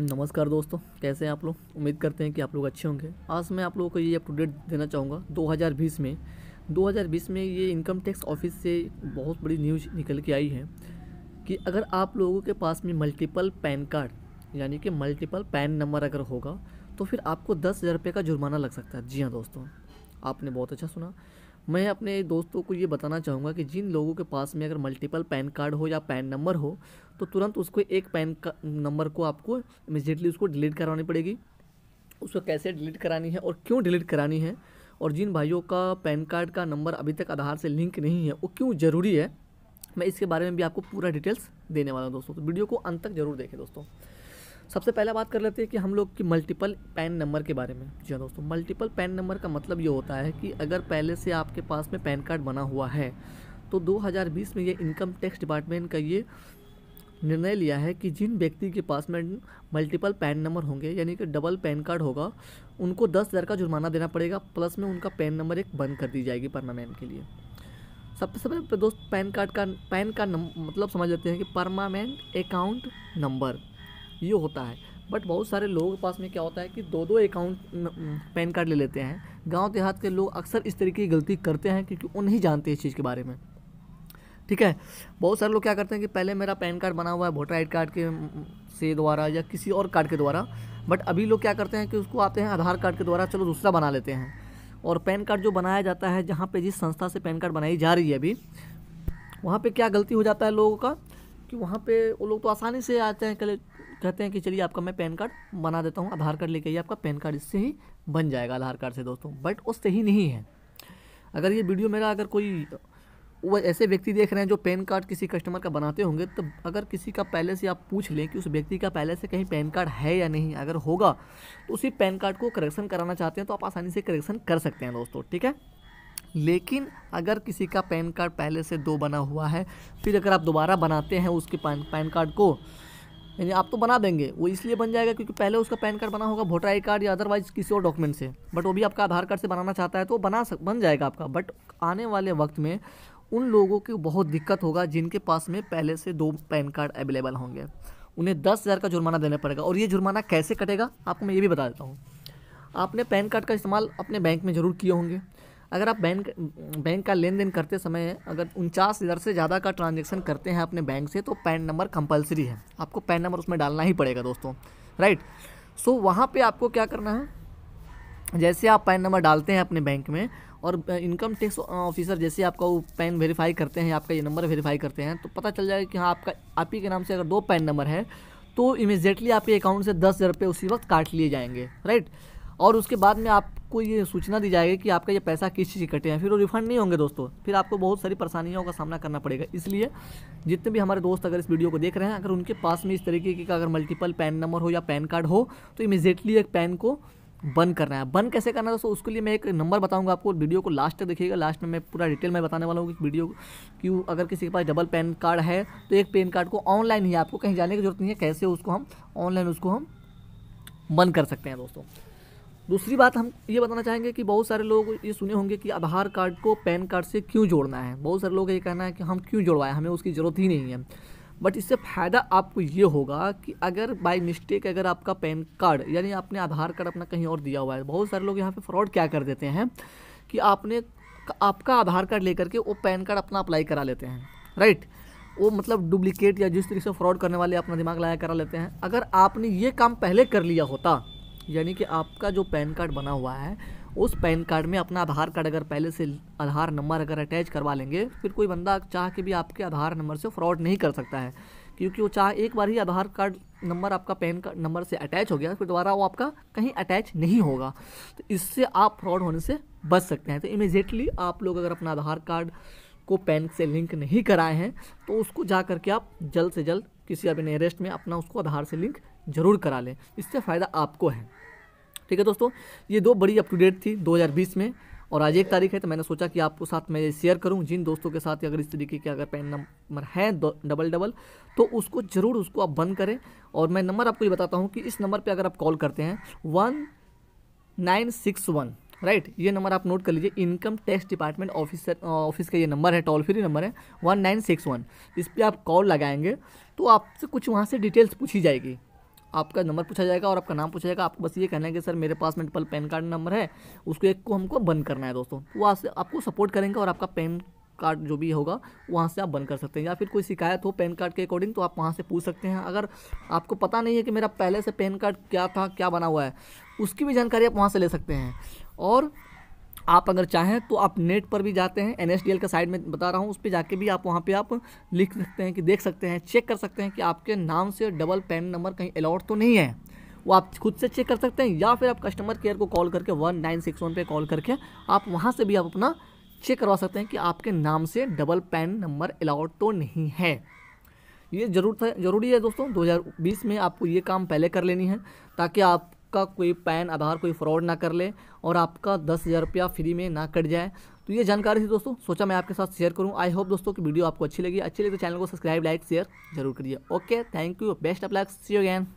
नमस्कार दोस्तों कैसे हैं आप लोग उम्मीद करते हैं कि आप लोग अच्छे होंगे आज मैं आप लोगों को ये अपडेट डेट देना चाहूँगा 2020 में 2020 में ये इनकम टैक्स ऑफिस से बहुत बड़ी न्यूज निकल के आई है कि अगर आप लोगों के पास में मल्टीपल पैन कार्ड यानी कि मल्टीपल पैन नंबर अगर होगा तो फिर आपको दस हज़ार रुपये का जुर्माना लग सकता है जी हाँ दोस्तों आपने बहुत अच्छा सुना मैं अपने दोस्तों को ये बताना चाहूँगा कि जिन लोगों के पास में अगर मल्टीपल पैन कार्ड हो या पैन नंबर हो तो तुरंत उसको एक पैन नंबर को आपको इमिजिएटली उसको डिलीट करवानी पड़ेगी उसको कैसे डिलीट करानी है और क्यों डिलीट करानी है और जिन भाइयों का पैन कार्ड का नंबर अभी तक आधार से लिंक नहीं है वो क्यों ज़रूरी है मैं इसके बारे में भी आपको पूरा डिटेल्स देने वाला हूँ दोस्तों तो वीडियो को अंत तक ज़रूर देखें दोस्तों सबसे पहले बात कर लेते हैं कि हम लोग की मल्टीपल पैन नंबर के बारे में जी हाँ दोस्तों मल्टीपल पैन नंबर का मतलब ये होता है कि अगर पहले से आपके पास में पैन कार्ड बना हुआ है तो 2020 में ये इनकम टैक्स डिपार्टमेंट का ये निर्णय लिया है कि जिन व्यक्ति के पास में मल्टीपल पैन नंबर होंगे यानी कि डबल पैन कार्ड होगा उनको दस हज़ार का जुर्माना देना पड़ेगा प्लस में उनका पैन नंबर एक बंद कर दी जाएगी परमानेंट के लिए सबसे सब पहले तो दोस्त पैन कार्ड का पैन का मतलब समझ लेते हैं कि परमानेंट अकाउंट नंबर ये होता है बट बहुत सारे लोगों के पास में क्या होता है कि दो दो अकाउंट पैन कार्ड ले लेते हैं गांव देहात के लोग अक्सर इस तरीके की गलती करते हैं क्योंकि वो नहीं जानते इस चीज़ के बारे में ठीक है बहुत सारे लोग क्या करते हैं कि पहले मेरा पैन कार्ड बना हुआ है वोटर आई कार्ड के से द्वारा या किसी और कार्ड के द्वारा बट अभी लोग क्या करते हैं कि उसको आते हैं आधार कार्ड के द्वारा चलो दूसरा बना लेते हैं और पैन कार्ड जो बनाया जाता है जहाँ पे जिस संस्था से पैन कार्ड बनाई जा रही है अभी वहाँ पे क्या गलती हो जाता है लोगों का कि वहाँ पे वो लोग तो आसानी से आते हैं कहते हैं कि चलिए आपका मैं पैन कार्ड बना देता हूँ आधार कार्ड लेके आइए आपका पैन कार्ड इससे ही बन जाएगा आधार कार्ड से दोस्तों बट उससे ही नहीं है अगर ये वीडियो मेरा अगर कोई वो ऐसे व्यक्ति देख रहे हैं जो पैन कार्ड किसी कस्टमर का बनाते होंगे तो अगर किसी का पहले से आप पूछ लें कि उस व्यक्ति का पहले से कहीं पैन कार्ड है या नहीं अगर होगा तो उसी पैन कार्ड को करेक्शन कराना चाहते हैं तो आप आसानी से करेक्शन कर सकते हैं दोस्तों ठीक है लेकिन अगर किसी का पैन कार्ड पहले से दो बना हुआ है फिर अगर आप दोबारा बनाते हैं उसके पैन पैन कार्ड को यानी आप तो बना देंगे वो इसलिए बन जाएगा क्योंकि पहले उसका पैन कार्ड बना होगा वोटर आई कार्ड या अदरवाइज किसी और डॉक्यूमेंट से बट वो भी आपका आधार कार्ड से बनाना चाहता है तो बना सक बन जाएगा आपका बट आने वाले वक्त में उन लोगों की बहुत दिक्कत होगा जिनके पास में पहले से दो पैन कार्ड अवेलेबल होंगे उन्हें दस हज़ार का जुर्माना देना पड़ेगा और ये जुर्माना कैसे कटेगा आपको मैं ये भी बता देता हूँ आपने पैन कार्ड का इस्तेमाल अपने बैंक में ज़रूर किए होंगे अगर आप बैंक बैंक का लेन देन करते समय अगर उनचास हज़ार से ज़्यादा का ट्रांजेक्शन करते हैं अपने बैंक से तो पैन नंबर कंपलसरी है आपको पैन नंबर उसमें डालना ही पड़ेगा दोस्तों राइट सो वहाँ पर आपको क्या करना है जैसे आप पैन नंबर डालते हैं अपने बैंक में और इनकम टैक्स ऑफिसर जैसे आपका वो पैन वेरीफाई करते हैं आपका ये नंबर वेरीफाई करते हैं तो पता चल जाएगा कि हाँ आपका आप ही के नाम से अगर दो पैन नंबर है तो इमिजिएटली आपके अकाउंट से दस हज़ार रुपये उसी वक्त काट लिए जाएंगे राइट और उसके बाद में आप आपको ये सूचना दी जाएगी कि आपका ये पैसा किस चीज़ कटे हैं फिर वो रिफंड नहीं होंगे दोस्तों फिर आपको बहुत सारी परेशानियों का सामना करना पड़ेगा इसलिए जितने भी हमारे दोस्त अगर इस वीडियो को देख रहे हैं अगर उनके पास में इस तरीके का अगर मल्टीपल पैन नंबर हो या पैन कार्ड हो तो इमिजिएटली एक पैन को बंद करना है बंद कैसे करना है दोस्तों उसके लिए मैं एक नंबर बताऊंगा आपको वीडियो को लास्ट तक देखिएगा लास्ट में मैं पूरा डिटेल में बताने वाला हूँ कि वीडियो क्यों अगर किसी के पास डबल पैन कार्ड है तो एक पैन कार्ड को ऑनलाइन ही आपको कहीं जाने की जरूरत नहीं है कैसे उसको हम ऑनलाइन उसको हम बंद कर सकते हैं दोस्तों दूसरी बात हम ये बताना चाहेंगे कि बहुत सारे लोग ये सुने होंगे कि आधार कार्ड को पैन कार्ड से क्यों जोड़ना है बहुत सारे लोग ये कहना है कि हम क्यों जोड़वाएं हमें उसकी ज़रूरत ही नहीं है बट इससे फ़ायदा आपको ये होगा कि अगर बाई मिस्टेक अगर आपका पैन कार्ड यानी आपने आधार कार्ड अपना कहीं और दिया हुआ है बहुत सारे लोग यहाँ पर फ्रॉड क्या कर देते हैं कि आपने आपका आधार कार्ड लेकर के वो पैन कार्ड अपना अप्लाई करा लेते हैं राइट वो मतलब डुप्लीकेट या जिस तरीके से फ्रॉड करने वाले अपना दिमाग लाया करा लेते हैं अगर आपने ये काम पहले कर लिया होता यानी कि आपका जो पैन कार्ड बना हुआ है उस पैन कार्ड में अपना आधार कार्ड अगर पहले से आधार नंबर अगर अटैच करवा लेंगे फिर कोई बंदा चाह के भी आपके आधार नंबर से फ्रॉड नहीं कर सकता है क्योंकि वो चाह एक बार ही आधार कार्ड नंबर आपका पैन कार्ड नंबर से अटैच हो गया फिर दोबारा वो आपका कहीं अटैच नहीं होगा तो इससे आप फ्रॉड होने से बच सकते हैं तो इमिजिएटली आप लोग अगर अपना आधार कार्ड को पैन से लिंक नहीं कराए हैं तो उसको जा करके आप जल्द से जल्द किसी अपने नियरेस्ट में अपना उसको आधार से लिंक ज़रूर करा लें इससे फ़ायदा आपको है ठीक है दोस्तों ये दो बड़ी अप टू डेट थी 2020 में और आज एक तारीख है तो मैंने सोचा कि आपको साथ में शेयर करूं जिन दोस्तों के साथ अगर इस तरीके के अगर पेन नंबर हैं डबल डबल तो उसको ज़रूर उसको आप बंद करें और मैं नंबर आपको ये बताता हूँ कि इस नंबर पर अगर आप कॉल करते हैं one nine six one right ये नंबर आप नोट कर लीजिए income tax department officer office का ये नंबर है टोल फ्री नंबर है वन नाइन सिक्स वन इस पर आप कॉल लगाएंगे तो आपसे कुछ वहाँ से डिटेल्स पूछी जाएगी आपका नंबर पूछा जाएगा और आपका नाम पूछा जाएगा आपको बस ये कहना है कि सर मेरे पास मेरे पैन कार्ड नंबर है उसको एक को हमको बंद करना है दोस्तों वो आपको सपोर्ट करेंगे और आपका पैन कार्ड जो भी होगा वहाँ से आप बंद कर सकते हैं या फिर कोई शिकायत हो पैन कार्ड के अकॉर्डिंग तो आप वहाँ से पूछ सकते हैं अगर आपको पता नहीं है कि मेरा पहले से पैन कार्ड क्या था क्या बना हुआ है उसकी भी जानकारी आप वहाँ से ले सकते हैं और आप अगर चाहें तो आप नेट पर भी जाते हैं एन का साइड में बता रहा हूँ उस पर जाके भी आप वहाँ पर आप लिख सकते हैं कि देख सकते हैं चेक कर सकते हैं कि आपके नाम से डबल पैन नंबर कहीं अलाउड तो नहीं है वो आप खुद से चेक कर सकते हैं या फिर आप कस्टमर केयर को कॉल करके वन नाइन सिक्स वन पर कॉल करके आप वहाँ से भी आप अपना चेक करवा सकते हैं कि आपके नाम से डबल पैन नंबर अलाउड तो नहीं है ये जरूर था ज़रूरी है दोस्तों 2020 में आपको ये काम पहले कर लेनी है ताकि आप आपका कोई पैन आधार कोई फ्रॉड ना कर ले और आपका दस हज़ार रुपया फ्री में ना कट जाए तो ये जानकारी थी दोस्तों सोचा मैं आपके साथ शेयर करूँ आई होप दोस्तों कि वीडियो आपको अच्छी लगी अच्छी लगी तो चैनल को सब्सक्राइब लाइक शेयर जरूर करिए ओके थैंक यू बेस्ट अपलाइक सी यू अगैन